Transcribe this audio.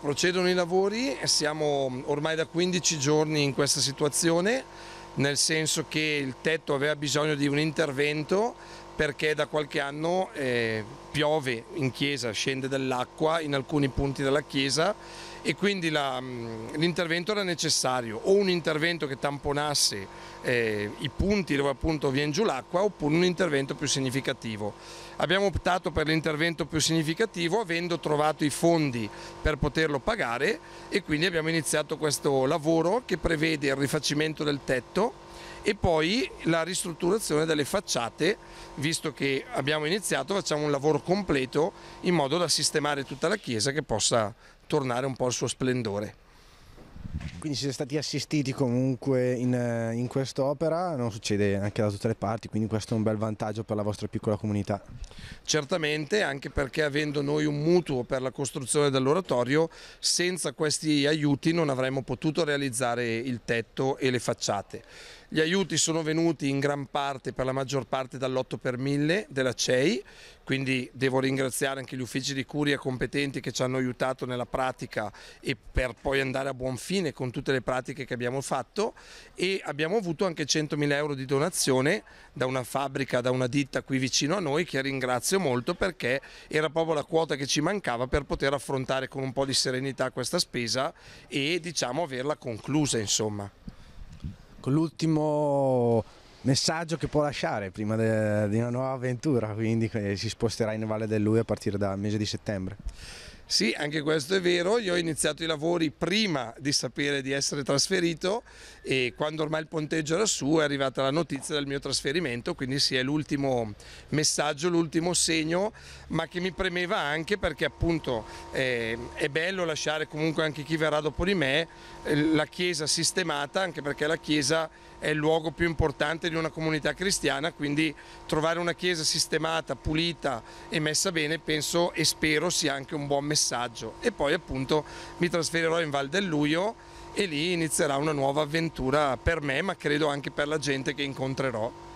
Procedono i lavori, siamo ormai da 15 giorni in questa situazione, nel senso che il tetto aveva bisogno di un intervento perché da qualche anno eh, piove in chiesa, scende dell'acqua in alcuni punti della chiesa e quindi mm, l'intervento era necessario, o un intervento che tamponasse eh, i punti dove appunto viene giù l'acqua oppure un intervento più significativo. Abbiamo optato per l'intervento più significativo avendo trovato i fondi per poterlo pagare e quindi abbiamo iniziato questo lavoro che prevede il rifacimento del tetto, e poi la ristrutturazione delle facciate, visto che abbiamo iniziato facciamo un lavoro completo in modo da sistemare tutta la chiesa che possa tornare un po' al suo splendore. Quindi siete stati assistiti comunque in, eh, in quest'opera, non succede anche da tutte le parti, quindi questo è un bel vantaggio per la vostra piccola comunità. Certamente, anche perché avendo noi un mutuo per la costruzione dell'oratorio, senza questi aiuti non avremmo potuto realizzare il tetto e le facciate. Gli aiuti sono venuti in gran parte, per la maggior parte, dall'8 per 1000 della CEI, quindi devo ringraziare anche gli uffici di curia competenti che ci hanno aiutato nella pratica e per poi andare a buon fine con tutte le pratiche che abbiamo fatto e abbiamo avuto anche 100.000 euro di donazione da una fabbrica, da una ditta qui vicino a noi che ringrazio molto perché era proprio la quota che ci mancava per poter affrontare con un po' di serenità questa spesa e diciamo averla conclusa insomma con l'ultimo messaggio che può lasciare prima di una nuova avventura, quindi eh, si sposterà in Valle del Lui a partire dal mese di settembre. Sì, anche questo è vero, io ho iniziato i lavori prima di sapere di essere trasferito e quando ormai il ponteggio era su è arrivata la notizia del mio trasferimento, quindi sì è l'ultimo messaggio, l'ultimo segno, ma che mi premeva anche perché appunto eh, è bello lasciare comunque anche chi verrà dopo di me eh, la chiesa sistemata, anche perché la chiesa è il luogo più importante di una comunità cristiana, quindi trovare una chiesa sistemata, pulita e messa bene penso e spero sia anche un buon messaggio messaggio e poi appunto mi trasferirò in Val del Luio e lì inizierà una nuova avventura per me ma credo anche per la gente che incontrerò.